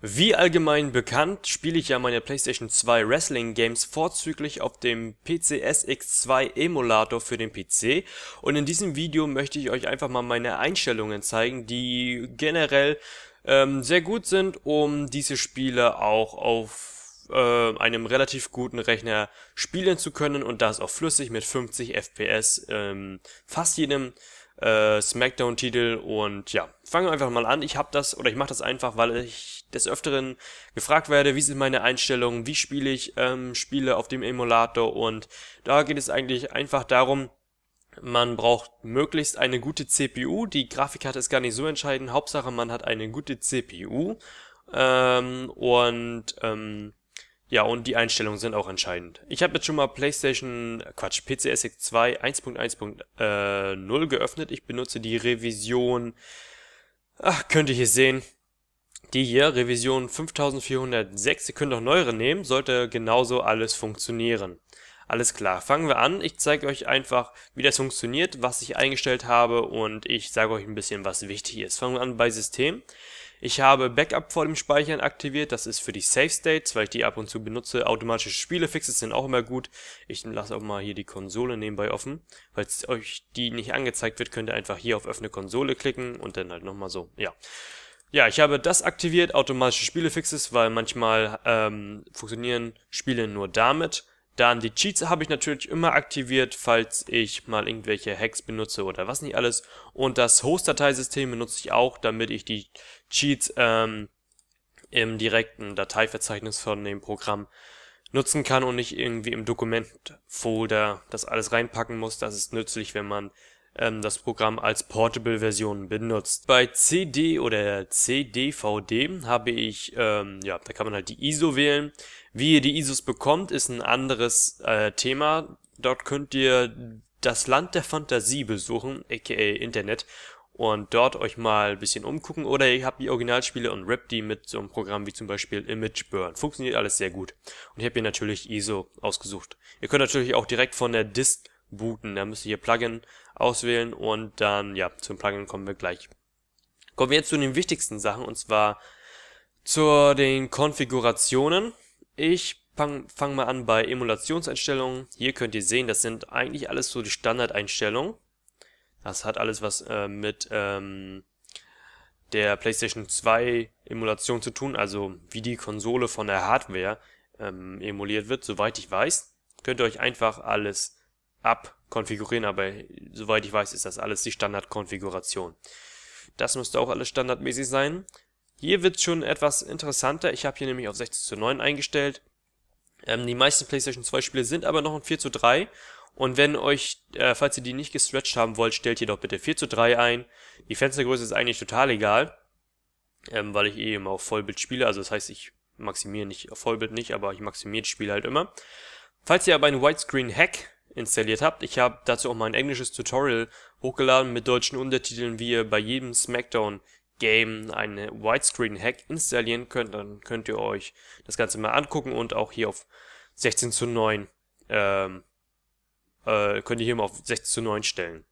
Wie allgemein bekannt, spiele ich ja meine PlayStation 2 Wrestling Games vorzüglich auf dem PCSX2 Emulator für den PC und in diesem Video möchte ich euch einfach mal meine Einstellungen zeigen, die generell ähm, sehr gut sind, um diese Spiele auch auf äh, einem relativ guten Rechner spielen zu können und das auch flüssig mit 50 FPS ähm, fast jedem äh, Smackdown-Titel und ja, fangen wir einfach mal an. Ich habe das oder ich mache das einfach, weil ich des Öfteren gefragt werde, wie sind meine Einstellungen, wie spiele ich ähm, Spiele auf dem Emulator und da geht es eigentlich einfach darum, man braucht möglichst eine gute CPU, die Grafikkarte ist gar nicht so entscheidend, Hauptsache man hat eine gute CPU ähm, und ähm, ja, und die Einstellungen sind auch entscheidend. Ich habe jetzt schon mal PlayStation, Quatsch, pcsx 2 1.1.0 äh, geöffnet. Ich benutze die Revision, ach, könnt ihr hier sehen, die hier, Revision 5406, ihr könnt auch neuere nehmen, sollte genauso alles funktionieren. Alles klar, fangen wir an. Ich zeige euch einfach, wie das funktioniert, was ich eingestellt habe und ich sage euch ein bisschen, was wichtig ist. Fangen wir an bei System. Ich habe Backup vor dem Speichern aktiviert, das ist für die Save States, weil ich die ab und zu benutze. Automatische Spielefixes sind auch immer gut. Ich lasse auch mal hier die Konsole nebenbei offen. Falls euch die nicht angezeigt wird, könnt ihr einfach hier auf Öffne Konsole klicken und dann halt nochmal so, ja. Ja, ich habe das aktiviert, automatische Spielefixes, weil manchmal ähm, funktionieren Spiele nur damit. Dann die Cheats habe ich natürlich immer aktiviert, falls ich mal irgendwelche Hacks benutze oder was nicht alles. Und das Host-Dateisystem benutze ich auch, damit ich die Cheats ähm, im direkten Dateiverzeichnis von dem Programm nutzen kann und nicht irgendwie im Dokumentfolder das alles reinpacken muss. Das ist nützlich, wenn man ähm, das Programm als Portable-Version benutzt. Bei CD oder CDVD habe ich, ähm, ja, da kann man halt die ISO wählen. Wie ihr die ISOs bekommt, ist ein anderes äh, Thema. Dort könnt ihr das Land der Fantasie besuchen, aka Internet, und dort euch mal ein bisschen umgucken. Oder ihr habt die Originalspiele und rappt die mit so einem Programm wie zum Beispiel ImageBurn. Funktioniert alles sehr gut. Und ich habe hier natürlich ISO ausgesucht. Ihr könnt natürlich auch direkt von der Disk booten. Da müsst ihr hier Plugin auswählen und dann, ja, zum Plugin kommen wir gleich. Kommen wir jetzt zu den wichtigsten Sachen und zwar zu den Konfigurationen. Ich fange mal an bei Emulationseinstellungen. Hier könnt ihr sehen, das sind eigentlich alles so die Standardeinstellungen. Das hat alles was äh, mit ähm, der PlayStation 2 Emulation zu tun, also wie die Konsole von der Hardware ähm, emuliert wird, soweit ich weiß. Könnt ihr euch einfach alles abkonfigurieren, aber soweit ich weiß, ist das alles die Standardkonfiguration. Das müsste auch alles standardmäßig sein. Hier wird es schon etwas interessanter. Ich habe hier nämlich auf 16 zu 9 eingestellt. Ähm, die meisten PlayStation 2 Spiele sind aber noch ein 4 zu 3. Und wenn euch, äh, falls ihr die nicht gestretched haben wollt, stellt ihr doch bitte 4 zu 3 ein. Die Fenstergröße ist eigentlich total egal, ähm, weil ich eh immer auf Vollbild spiele. Also das heißt, ich maximiere nicht auf Vollbild nicht, aber ich maximiere das Spiel halt immer. Falls ihr aber einen Widescreen-Hack installiert habt. Ich habe dazu auch mal ein englisches Tutorial hochgeladen mit deutschen Untertiteln, wie ihr bei jedem Smackdown Game eine Widescreen-Hack installieren könnt. Dann könnt ihr euch das Ganze mal angucken und auch hier auf 16 zu 9 ähm, äh, könnt ihr hier mal auf 16 zu 9 stellen.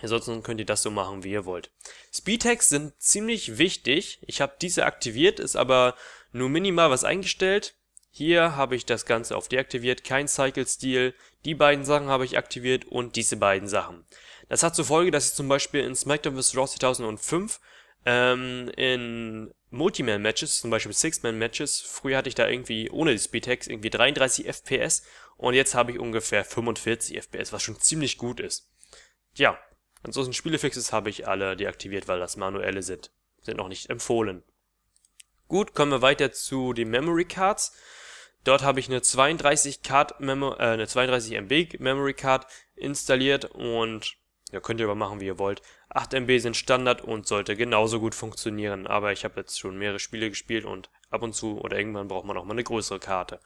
Ansonsten könnt ihr das so machen, wie ihr wollt. Speed Hacks sind ziemlich wichtig. Ich habe diese aktiviert, ist aber nur minimal was eingestellt. Hier habe ich das Ganze auf deaktiviert, kein Cycle Steal. Die beiden Sachen habe ich aktiviert und diese beiden Sachen. Das hat zur Folge, dass ich zum Beispiel in SmackDown vs. Raw 2005 ähm, in Multiman-Matches, zum Beispiel Six-Man-Matches, früher hatte ich da irgendwie ohne die Speed Hacks irgendwie 33 FPS und jetzt habe ich ungefähr 45 FPS, was schon ziemlich gut ist. Tja, ansonsten Spielefixes habe ich alle deaktiviert, weil das manuelle sind. Sind noch nicht empfohlen. Gut, kommen wir weiter zu den Memory Cards. Dort habe ich eine 32 Card Memo äh, eine 32 MB Memory Card installiert und ja, könnt ihr aber machen, wie ihr wollt. 8 MB sind Standard und sollte genauso gut funktionieren, aber ich habe jetzt schon mehrere Spiele gespielt und ab und zu oder irgendwann braucht man auch mal eine größere Karte.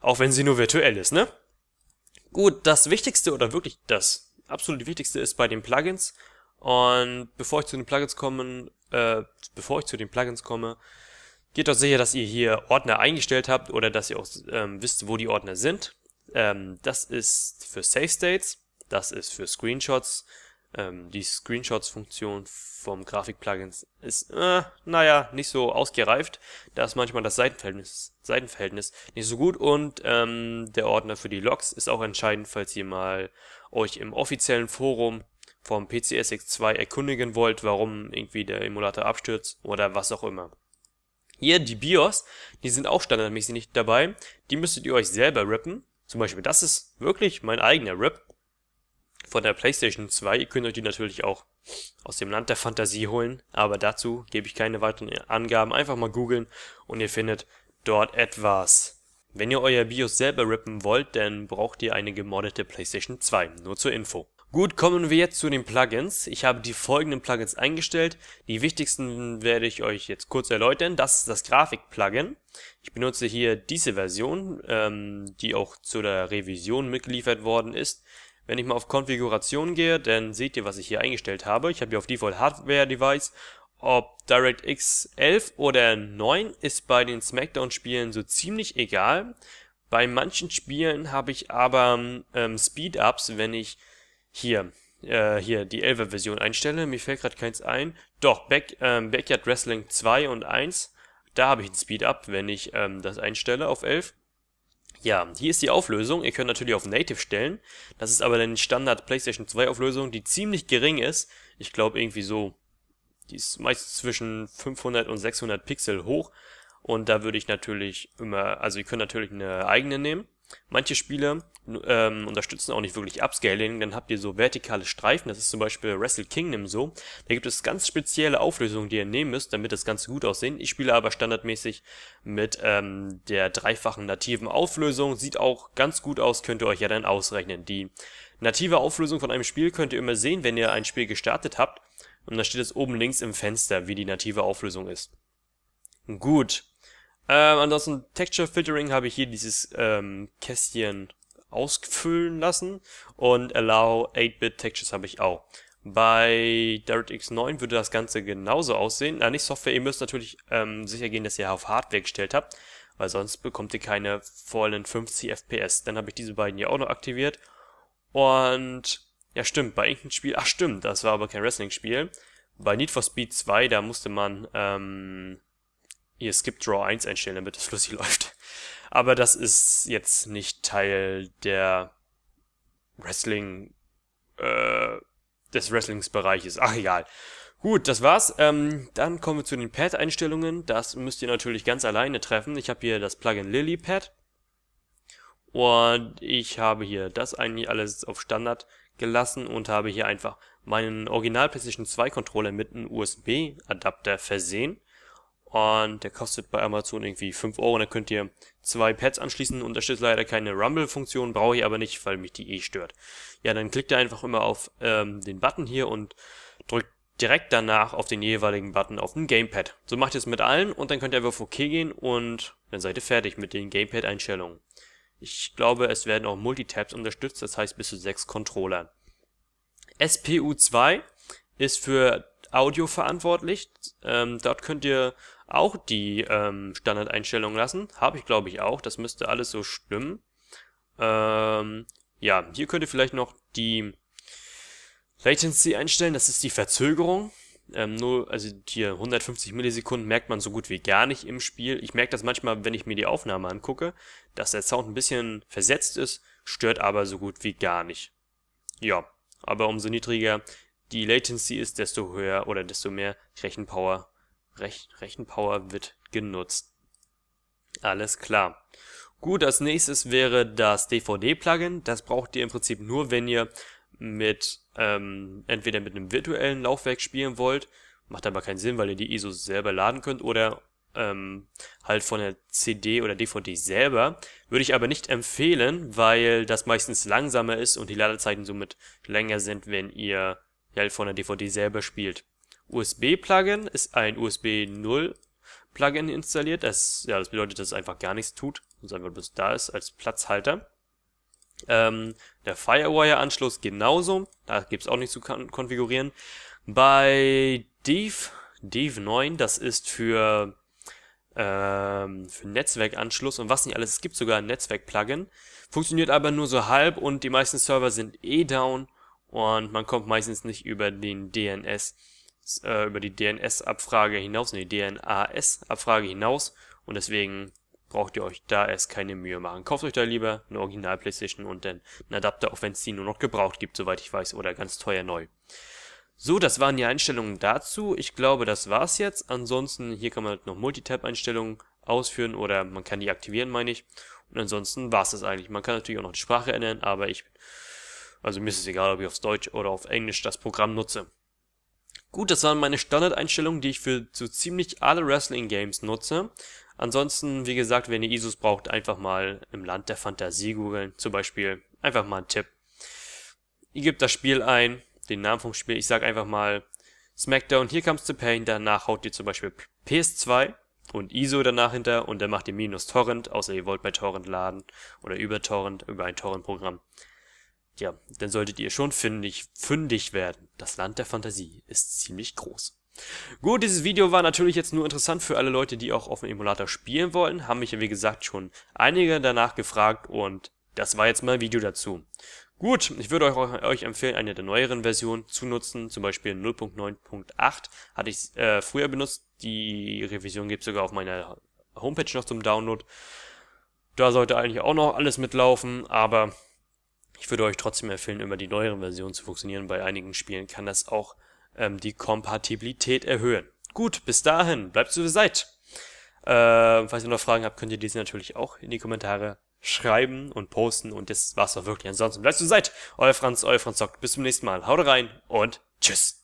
Auch wenn sie nur virtuell ist, ne? Gut, das Wichtigste oder wirklich das absolut Wichtigste ist bei den Plugins. Und bevor ich zu den Plugins kommen, äh, bevor ich zu den Plugins komme, Geht doch sicher, dass ihr hier Ordner eingestellt habt oder dass ihr auch ähm, wisst, wo die Ordner sind. Ähm, das ist für Save States, das ist für Screenshots. Ähm, die Screenshots-Funktion vom Grafik-Plugins ist, äh, naja, nicht so ausgereift. Da ist manchmal das Seitenverhältnis, Seitenverhältnis nicht so gut und ähm, der Ordner für die Logs ist auch entscheidend, falls ihr mal euch im offiziellen Forum vom PCSX2 erkundigen wollt, warum irgendwie der Emulator abstürzt oder was auch immer. Hier die BIOS, die sind auch standardmäßig nicht dabei. Die müsstet ihr euch selber rippen. Zum Beispiel, das ist wirklich mein eigener Rip von der PlayStation 2. Ihr könnt euch die natürlich auch aus dem Land der Fantasie holen, aber dazu gebe ich keine weiteren Angaben. Einfach mal googeln und ihr findet dort etwas. Wenn ihr euer BIOS selber rippen wollt, dann braucht ihr eine gemoddete PlayStation 2. Nur zur Info. Gut, kommen wir jetzt zu den Plugins. Ich habe die folgenden Plugins eingestellt. Die wichtigsten werde ich euch jetzt kurz erläutern. Das ist das Grafik-Plugin. Ich benutze hier diese Version, ähm, die auch zu der Revision mitgeliefert worden ist. Wenn ich mal auf Konfiguration gehe, dann seht ihr, was ich hier eingestellt habe. Ich habe hier auf Default Hardware Device. Ob DirectX 11 oder 9 ist bei den Smackdown-Spielen so ziemlich egal. Bei manchen Spielen habe ich aber ähm, Speed-Ups, wenn ich hier, äh, hier die 11er Version einstelle. Mir fällt gerade keins ein. Doch, Back, ähm, Backyard Wrestling 2 und 1. Da habe ich ein Speed-Up, wenn ich ähm, das einstelle auf 11. Ja, hier ist die Auflösung. Ihr könnt natürlich auf Native stellen. Das ist aber dann die Standard PlayStation 2 Auflösung, die ziemlich gering ist. Ich glaube irgendwie so, die ist meist zwischen 500 und 600 Pixel hoch. Und da würde ich natürlich immer, also ihr könnt natürlich eine eigene nehmen. Manche Spiele ähm, unterstützen auch nicht wirklich Upscaling, dann habt ihr so vertikale Streifen, das ist zum Beispiel Wrestle Kingdom so. Da gibt es ganz spezielle Auflösungen, die ihr nehmen müsst, damit das Ganze gut aussehen. Ich spiele aber standardmäßig mit ähm, der dreifachen nativen Auflösung, sieht auch ganz gut aus, könnt ihr euch ja dann ausrechnen. Die native Auflösung von einem Spiel könnt ihr immer sehen, wenn ihr ein Spiel gestartet habt. Und da steht es oben links im Fenster, wie die native Auflösung ist. Gut, ähm, ansonsten Texture Filtering habe ich hier dieses ähm, Kästchen ausfüllen lassen und Allow 8-Bit Textures habe ich auch. Bei DirectX 9 würde das Ganze genauso aussehen. Na, nicht Software, ihr müsst natürlich ähm, sicher gehen, dass ihr auf Hardware gestellt habt, weil sonst bekommt ihr keine vollen 50 FPS. Dann habe ich diese beiden hier auch noch aktiviert. Und ja, stimmt, bei irgendeinem Spiel, ach stimmt, das war aber kein Wrestling-Spiel. Bei Need for Speed 2, da musste man ähm, ihr Skip Draw 1 einstellen, damit es flüssig läuft. Aber das ist jetzt nicht Teil der Wrestling, äh, des Wrestlings-Bereiches. Ach, egal. Gut, das war's. Ähm, dann kommen wir zu den Pad-Einstellungen. Das müsst ihr natürlich ganz alleine treffen. Ich habe hier das Plugin Lilypad. Und ich habe hier das eigentlich alles auf Standard gelassen und habe hier einfach meinen Original PlayStation 2 Controller mit einem USB-Adapter versehen. Und der kostet bei Amazon irgendwie 5 Euro. Und da könnt ihr zwei Pads anschließen. Unterstützt leider keine Rumble-Funktion, brauche ich aber nicht, weil mich die eh stört. Ja, dann klickt ihr einfach immer auf ähm, den Button hier und drückt direkt danach auf den jeweiligen Button auf dem Gamepad. So macht ihr es mit allen und dann könnt ihr einfach auf OK gehen und dann seid ihr fertig mit den Gamepad-Einstellungen. Ich glaube, es werden auch Multitabs unterstützt, das heißt bis zu sechs Controllern. SPU2 ist für Audio verantwortlich. Ähm, dort könnt ihr auch die ähm, Standardeinstellung lassen. Habe ich, glaube ich, auch. Das müsste alles so stimmen. Ähm, ja, hier könnt ihr vielleicht noch die Latency einstellen. Das ist die Verzögerung. Ähm, nur, also hier 150 Millisekunden merkt man so gut wie gar nicht im Spiel. Ich merke das manchmal, wenn ich mir die Aufnahme angucke, dass der Sound ein bisschen versetzt ist, stört aber so gut wie gar nicht. Ja, aber umso niedriger die Latency ist, desto höher oder desto mehr Rechenpower Rech Rechenpower wird genutzt. Alles klar. Gut, als nächstes wäre das DVD-Plugin. Das braucht ihr im Prinzip nur, wenn ihr mit ähm, entweder mit einem virtuellen Laufwerk spielen wollt, macht aber keinen Sinn, weil ihr die ISO selber laden könnt oder ähm, halt von der CD oder DVD selber. Würde ich aber nicht empfehlen, weil das meistens langsamer ist und die Ladezeiten somit länger sind, wenn ihr halt von der DVD selber spielt. USB-Plugin ist ein USB 0 Plugin installiert. Das, ja, das bedeutet, dass es einfach gar nichts tut, sondern einfach bloß da ist als Platzhalter. Ähm, der Firewire-Anschluss genauso. Da gibt's auch nichts zu kon konfigurieren. Bei Dev, Dev 9, das ist für, ähm, für Netzwerkanschluss und was nicht alles. Es gibt sogar ein Netzwerk-Plugin. Funktioniert aber nur so halb und die meisten Server sind eh down und man kommt meistens nicht über den DNS äh, über die DNS-Abfrage hinaus, nee, DNAS-Abfrage hinaus und deswegen braucht ihr euch da erst keine Mühe machen. Kauft euch da lieber eine Original PlayStation und dann einen Adapter, auch wenn es die nur noch gebraucht gibt, soweit ich weiß, oder ganz teuer neu. So, das waren die Einstellungen dazu. Ich glaube, das war's jetzt. Ansonsten, hier kann man halt noch Multitab-Einstellungen ausführen oder man kann die aktivieren, meine ich. Und ansonsten war's das eigentlich. Man kann natürlich auch noch die Sprache ändern, aber ich, also mir ist es egal, ob ich aufs Deutsch oder auf Englisch das Programm nutze. Gut, das waren meine Standardeinstellungen, die ich für so ziemlich alle Wrestling-Games nutze. Ansonsten, wie gesagt, wenn ihr ISOs braucht, einfach mal im Land der Fantasie googeln. Zum Beispiel einfach mal einen Tipp. Ihr gebt das Spiel ein, den Namen vom Spiel. Ich sag einfach mal SmackDown, hier Comes the Pain. Danach haut ihr zum Beispiel PS2 und ISO danach hinter und dann macht ihr minus Torrent, außer ihr wollt bei Torrent laden oder über Torrent, über ein Torrent-Programm. Ja, dann solltet ihr schon fündig, fündig werden. Das Land der Fantasie ist ziemlich groß. Gut, dieses Video war natürlich jetzt nur interessant für alle Leute, die auch auf dem Emulator spielen wollen. Haben mich ja wie gesagt schon einige danach gefragt und das war jetzt mein Video dazu. Gut, ich würde euch, euch empfehlen, eine der neueren Versionen zu nutzen, zum Beispiel 0.9.8 hatte ich äh, früher benutzt. Die Revision gibt es sogar auf meiner Homepage noch zum Download. Da sollte eigentlich auch noch alles mitlaufen, aber ich würde euch trotzdem empfehlen, über die neueren Versionen zu funktionieren. Bei einigen Spielen kann das auch ähm, die Kompatibilität erhöhen. Gut, bis dahin, bleibt so wie seid. Äh, falls ihr noch Fragen habt, könnt ihr diese natürlich auch in die Kommentare schreiben und posten. Und das war's auch wirklich. Ansonsten bleibt so wie seid. Euer Franz, euer Franz Zock. Bis zum nächsten Mal. Haut rein und tschüss.